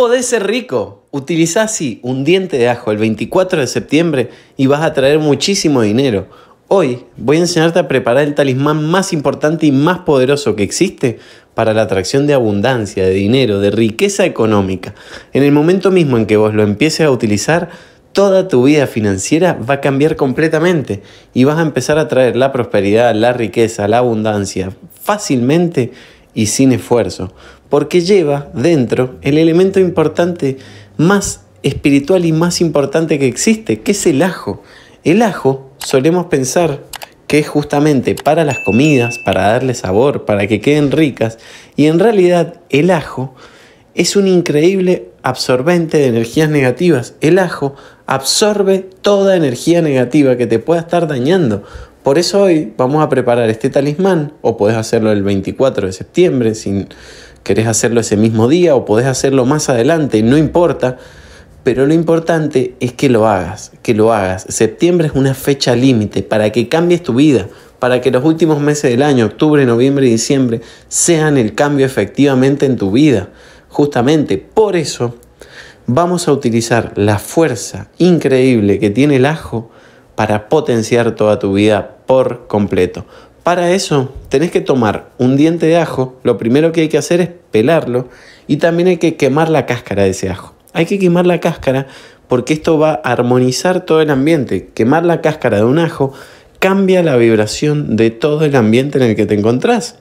podés ser rico. utiliza así un diente de ajo el 24 de septiembre y vas a traer muchísimo dinero. Hoy voy a enseñarte a preparar el talismán más importante y más poderoso que existe para la atracción de abundancia, de dinero, de riqueza económica. En el momento mismo en que vos lo empieces a utilizar, toda tu vida financiera va a cambiar completamente y vas a empezar a traer la prosperidad, la riqueza, la abundancia fácilmente y sin esfuerzo, porque lleva dentro el elemento importante más espiritual y más importante que existe, que es el ajo. El ajo solemos pensar que es justamente para las comidas, para darle sabor, para que queden ricas, y en realidad el ajo es un increíble absorbente de energías negativas. El ajo absorbe toda energía negativa que te pueda estar dañando. Por eso hoy vamos a preparar este talismán, o podés hacerlo el 24 de septiembre, si querés hacerlo ese mismo día, o podés hacerlo más adelante, no importa. Pero lo importante es que lo hagas, que lo hagas. Septiembre es una fecha límite para que cambies tu vida, para que los últimos meses del año, octubre, noviembre y diciembre, sean el cambio efectivamente en tu vida. Justamente por eso vamos a utilizar la fuerza increíble que tiene el ajo para potenciar toda tu vida por completo. Para eso tenés que tomar un diente de ajo, lo primero que hay que hacer es pelarlo y también hay que quemar la cáscara de ese ajo. Hay que quemar la cáscara porque esto va a armonizar todo el ambiente. Quemar la cáscara de un ajo cambia la vibración de todo el ambiente en el que te encontrás.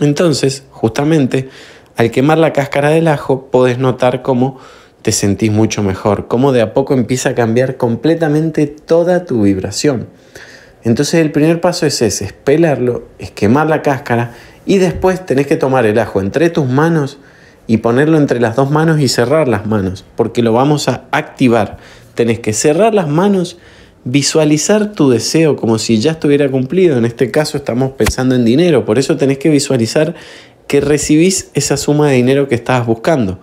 Entonces, justamente, al quemar la cáscara del ajo, podés notar cómo te sentís mucho mejor, cómo de a poco empieza a cambiar completamente toda tu vibración. Entonces el primer paso es ese, es pelarlo, es quemar la cáscara y después tenés que tomar el ajo entre tus manos y ponerlo entre las dos manos y cerrar las manos, porque lo vamos a activar. Tenés que cerrar las manos, visualizar tu deseo como si ya estuviera cumplido. En este caso estamos pensando en dinero, por eso tenés que visualizar que recibís esa suma de dinero que estabas buscando.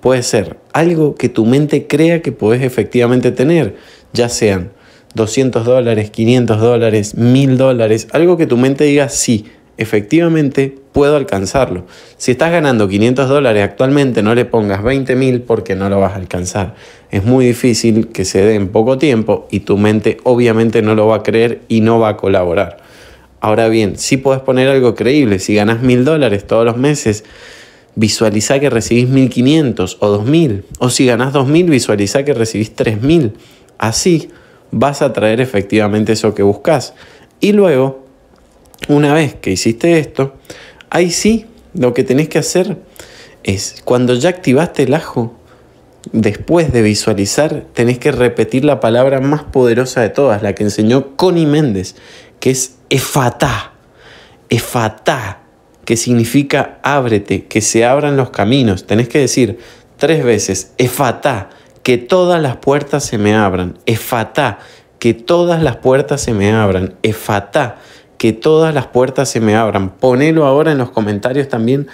Puede ser algo que tu mente crea que podés efectivamente tener, ya sean 200 dólares, 500 dólares, 1000 dólares, algo que tu mente diga sí, efectivamente puedo alcanzarlo. Si estás ganando 500 dólares actualmente, no le pongas 20 mil porque no lo vas a alcanzar. Es muy difícil que se dé en poco tiempo y tu mente obviamente no lo va a creer y no va a colaborar. Ahora bien, si puedes poner algo creíble, si ganas 1000 dólares todos los meses, visualiza que recibís 1500 o 2000, o si ganas 2000, visualiza que recibís 3000. Así vas a traer efectivamente eso que buscas. Y luego, una vez que hiciste esto, ahí sí lo que tenés que hacer es, cuando ya activaste el ajo, después de visualizar, tenés que repetir la palabra más poderosa de todas, la que enseñó Connie Méndez, que es efatá. Efatá, que significa ábrete, que se abran los caminos. Tenés que decir tres veces efatá, que todas las puertas se me abran. Efatá, que todas las puertas se me abran. Efatá, que todas las puertas se me abran. Ponelo ahora en los comentarios también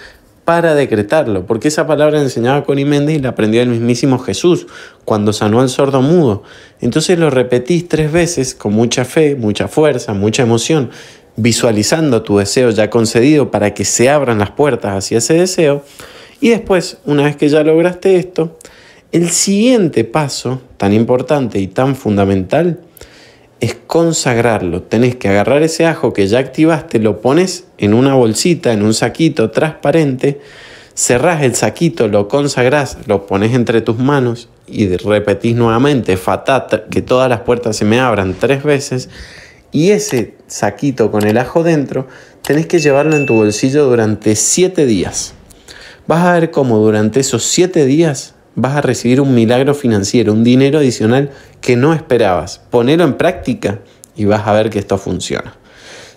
para decretarlo, porque esa palabra enseñaba Connie Méndez y la aprendió el mismísimo Jesús cuando sanó al sordo mudo. Entonces lo repetís tres veces con mucha fe, mucha fuerza, mucha emoción, visualizando tu deseo ya concedido para que se abran las puertas hacia ese deseo. Y después, una vez que ya lograste esto, el siguiente paso, tan importante y tan fundamental, es consagrarlo. Tenés que agarrar ese ajo que ya activaste, lo pones en una bolsita, en un saquito transparente, cerrás el saquito, lo consagrás, lo pones entre tus manos y repetís nuevamente, fatat, que todas las puertas se me abran tres veces. Y ese saquito con el ajo dentro, tenés que llevarlo en tu bolsillo durante siete días. Vas a ver cómo durante esos siete días vas a recibir un milagro financiero, un dinero adicional que no esperabas. Ponelo en práctica y vas a ver que esto funciona.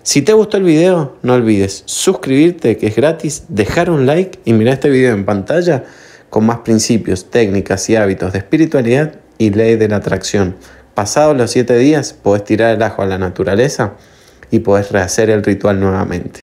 Si te gustó el video, no olvides suscribirte, que es gratis, dejar un like y mirar este video en pantalla con más principios, técnicas y hábitos de espiritualidad y ley de la atracción. Pasados los siete días, podés tirar el ajo a la naturaleza y podés rehacer el ritual nuevamente.